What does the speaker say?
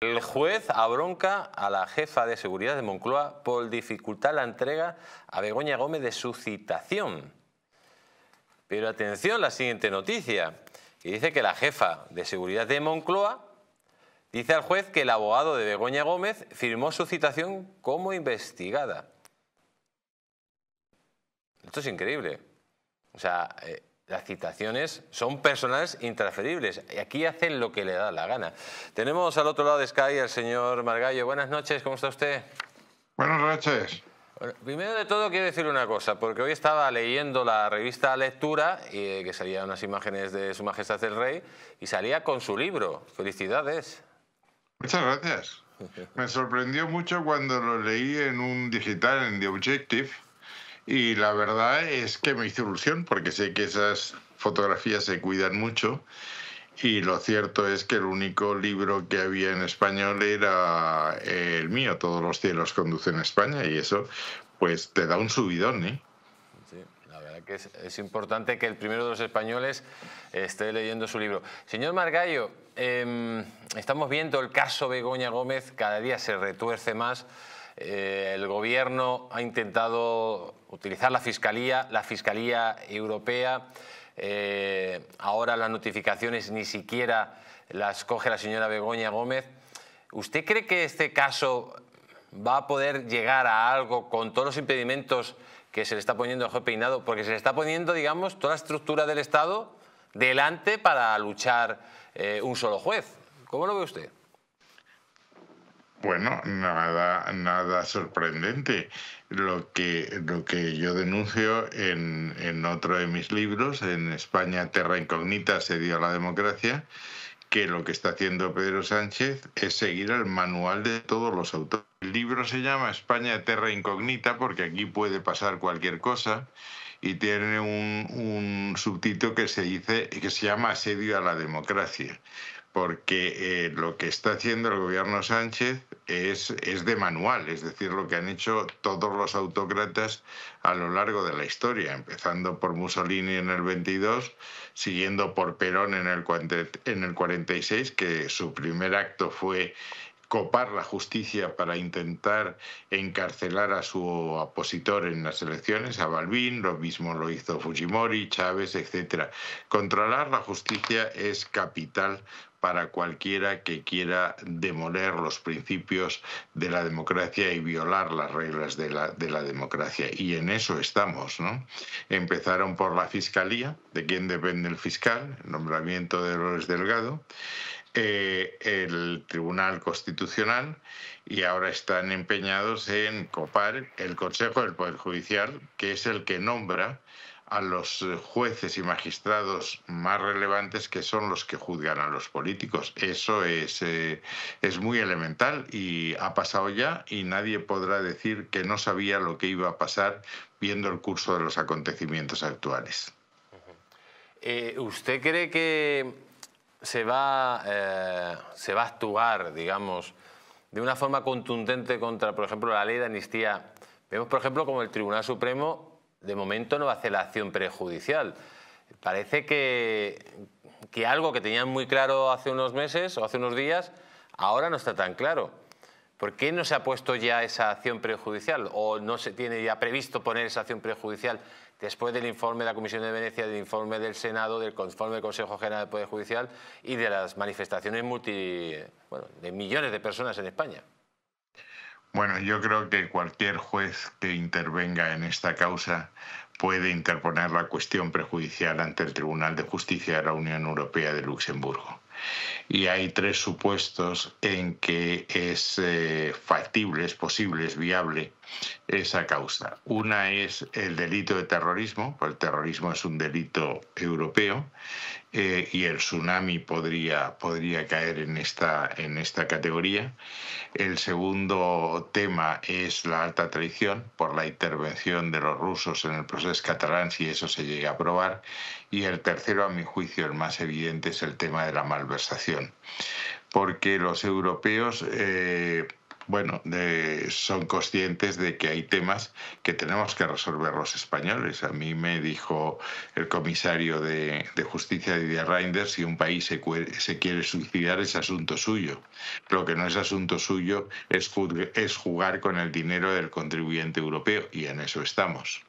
El juez abronca a la jefa de seguridad de Moncloa por dificultar la entrega a Begoña Gómez de su citación. Pero atención, la siguiente noticia, que dice que la jefa de seguridad de Moncloa dice al juez que el abogado de Begoña Gómez firmó su citación como investigada. Esto es increíble. O sea, eh, las citaciones son personales intransferibles. Aquí hacen lo que le da la gana. Tenemos al otro lado de Sky al señor Margallo. Buenas noches, ¿cómo está usted? Buenas noches. primero de todo quiero decir una cosa, porque hoy estaba leyendo la revista Lectura, y, eh, que salían unas imágenes de Su Majestad el Rey, y salía con su libro. Felicidades. Muchas gracias. Me sorprendió mucho cuando lo leí en un digital, en The Objective, y la verdad es que me hizo ilusión porque sé que esas fotografías se cuidan mucho. Y lo cierto es que el único libro que había en español era eh, el mío, Todos los cielos conducen a España, y eso pues te da un subidón, ¿eh? Sí, la verdad que es, importante que el primero de los españoles eh, esté leyendo su libro. Señor Margallo, em, estamos viendo el caso Begoña Gómez, cada día se retuerce más. Eh, el gobierno ha intentado utilizar la Fiscalía, la Fiscalía Europea. Eh, ahora las notificaciones ni siquiera las coge la señora Begoña Gómez. ¿Usted cree que este caso va a poder llegar a algo con todos los impedimentos que se le está poniendo al juez Peinado? Porque se le está poniendo, digamos, toda la estructura del Estado delante para luchar eh, un solo juez. ¿Cómo lo ve usted? Bueno, nada, nada sorprendente. Lo que, lo que yo denuncio en, otro de mis libros, en España, Terra Incógnita, asedio a la democracia, que lo que está haciendo Pedro Sánchez es seguir el manual de todos los autores. El libro se llama España, Terra Incógnita, porque aquí puede pasar cualquier cosa y tiene un, subtítulo que se dice que se llama asedio a la democracia porque eh, lo que está haciendo el gobierno Sánchez es, es de manual, es decir, lo que han hecho todos los autócratas a lo largo de la historia, empezando por Mussolini en el 22, siguiendo por Perón en el, en el 46, que su primer acto fue copar la justicia para intentar encarcelar a su opositor en las elecciones, a Balbín, lo mismo lo hizo Fujimori, Chávez, etc. Controlar la justicia es capital para cualquiera que quiera demoler los principios de la democracia y violar las reglas de la, democracia. Y en eso estamos. ¿no? Empezaron por la Fiscalía, de quien depende el fiscal, el nombramiento de López Delgado, eh, el Tribunal Constitucional y ahora están empeñados en copar el Consejo del Poder Judicial, que es el que nombra a los eh, jueces y magistrados más relevantes que son los que juzgan a los políticos. Eso eh, es, muy elemental y ha pasado ya y nadie podrá decir que no sabía lo que iba a pasar viendo el curso de los acontecimientos actuales. Eh, ¿Usted cree que se va, se va a actuar, digamos, de una forma contundente contra, por ejemplo, la ley de amnistía? Vemos, por ejemplo, como el Tribunal Supremo de momento no va a hacer la acción prejudicial. Parece que, algo que tenían muy claro hace unos meses o hace unos días, ahora no está tan claro. ¿Por qué no se ha puesto ya esa acción prejudicial o no se tiene ya previsto poner esa acción prejudicial después del informe de la Comisión de Venecia, del informe del Senado, del informe del Consejo General del Poder Judicial y de las manifestaciones multi, de millones de personas en España? Bueno, yo creo que cualquier juez que intervenga en esta causa puede interponer la cuestión prejudicial ante el Tribunal de Justicia de la Unión Europea de Luxemburgo. Y hay tres supuestos en que es eh, factible, es posible, es viable esa causa. Una es el delito de terrorismo, porque el terrorismo es un delito europeo, eh, y el tsunami podría, podría caer en esta, en esta categoría. El segundo tema es la alta traición por la intervención de los rusos en el proceso catalán, si eso se llega a probar. Y el tercero, a mi juicio, el más evidente es el tema de la malversación, porque los europeos... Eh, bueno, son conscientes de que hay temas que tenemos que resolver los españoles. A mí me dijo el comisario de, Justicia Didier Reinders, si un país se, quiere suicidar es asunto suyo. Lo que no es asunto suyo es jugar con el dinero del contribuyente europeo y en eso estamos.